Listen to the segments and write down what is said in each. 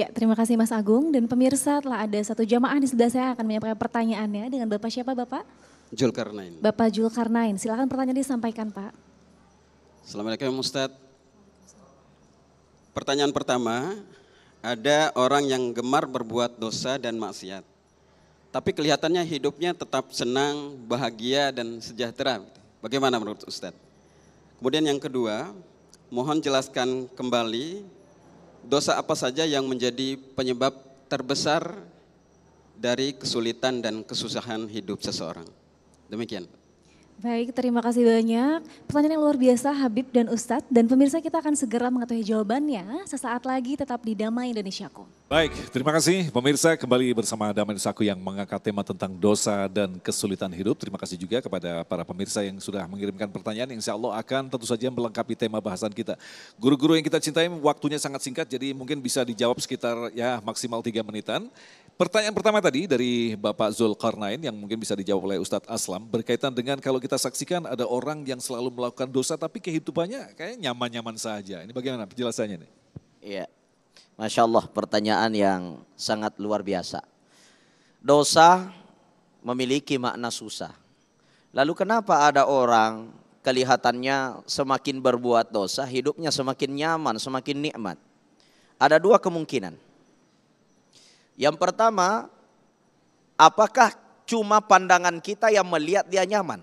Ya, terima kasih Mas Agung dan pemirsa telah ada satu jamaah di sebelah saya akan menyampaikan pertanyaannya dengan Bapak siapa Bapak? Julkarnain. Bapak Julkarnain, silakan pertanyaan disampaikan Pak. Assalamualaikum Ustaz. Pertanyaan pertama, ada orang yang gemar berbuat dosa dan maksiat. Tapi kelihatannya hidupnya tetap senang, bahagia dan sejahtera. Bagaimana menurut Ustaz? Kemudian yang kedua, mohon jelaskan kembali dosa apa saja yang menjadi penyebab terbesar dari kesulitan dan kesusahan hidup seseorang. Demikian. Baik, terima kasih banyak. Pertanyaan yang luar biasa Habib dan Ustadz. Dan pemirsa kita akan segera mengetahui jawabannya sesaat lagi tetap di Damai Indonesiaku. Baik, terima kasih pemirsa kembali bersama Damai Saku yang mengangkat tema tentang dosa dan kesulitan hidup. Terima kasih juga kepada para pemirsa yang sudah mengirimkan pertanyaan yang insya Allah akan tentu saja melengkapi tema bahasan kita. Guru-guru yang kita cintai waktunya sangat singkat jadi mungkin bisa dijawab sekitar ya maksimal tiga menitan. Pertanyaan pertama tadi dari Bapak Zulkarnain yang mungkin bisa dijawab oleh Ustadz Aslam berkaitan dengan kalau kita saksikan ada orang yang selalu melakukan dosa tapi kehidupannya kayak nyaman-nyaman saja. Ini bagaimana penjelasannya nih? Iya, Masya Allah pertanyaan yang sangat luar biasa. Dosa memiliki makna susah. Lalu kenapa ada orang kelihatannya semakin berbuat dosa, hidupnya semakin nyaman, semakin nikmat? Ada dua kemungkinan. Yang pertama, apakah cuma pandangan kita yang melihat dia nyaman?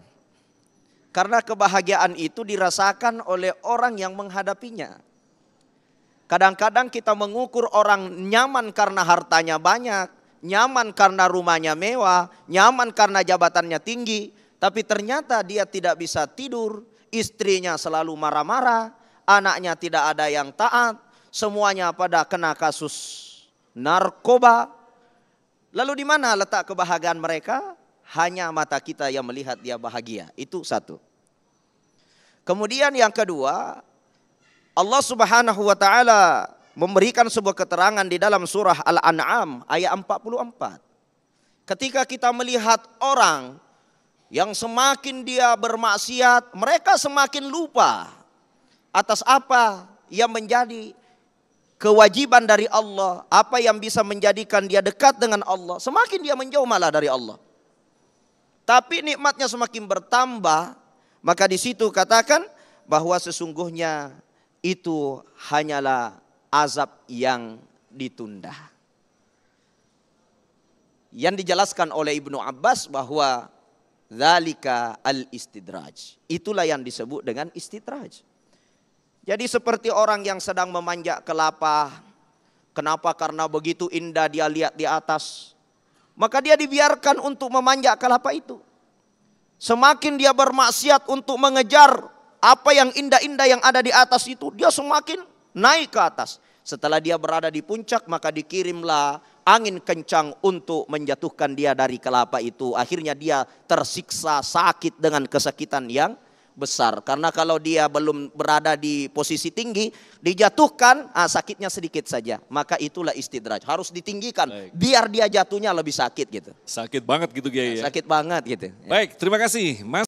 Karena kebahagiaan itu dirasakan oleh orang yang menghadapinya. Kadang-kadang kita mengukur orang nyaman karena hartanya banyak, nyaman karena rumahnya mewah, nyaman karena jabatannya tinggi, tapi ternyata dia tidak bisa tidur, istrinya selalu marah-marah, anaknya tidak ada yang taat, semuanya pada kena kasus narkoba. Lalu di mana letak kebahagiaan mereka? Hanya mata kita yang melihat dia bahagia. Itu satu. Kemudian yang kedua, Allah Subhanahu wa taala memberikan sebuah keterangan di dalam surah Al-An'am ayat 44. Ketika kita melihat orang yang semakin dia bermaksiat, mereka semakin lupa atas apa yang menjadi kewajiban dari Allah, apa yang bisa menjadikan dia dekat dengan Allah, semakin dia menjauh malah dari Allah. Tapi nikmatnya semakin bertambah, maka di situ katakan bahwa sesungguhnya itu hanyalah azab yang ditunda. Yang dijelaskan oleh Ibnu Abbas bahwa zalika al-istidraj. Itulah yang disebut dengan istidraj. Jadi seperti orang yang sedang memanjak kelapa. Kenapa? Karena begitu indah dia lihat di atas. Maka dia dibiarkan untuk memanjak kelapa itu. Semakin dia bermaksiat untuk mengejar apa yang indah-indah yang ada di atas itu dia semakin naik ke atas. Setelah dia berada di puncak maka dikirimlah angin kencang untuk menjatuhkan dia dari kelapa itu. Akhirnya dia tersiksa sakit dengan kesakitan yang besar. Karena kalau dia belum berada di posisi tinggi, dijatuhkan ah, sakitnya sedikit saja. Maka itulah istidraj. Harus ditinggikan Baik. biar dia jatuhnya lebih sakit gitu. Sakit banget gitu guys ya. Sakit banget gitu. Baik, terima kasih Mas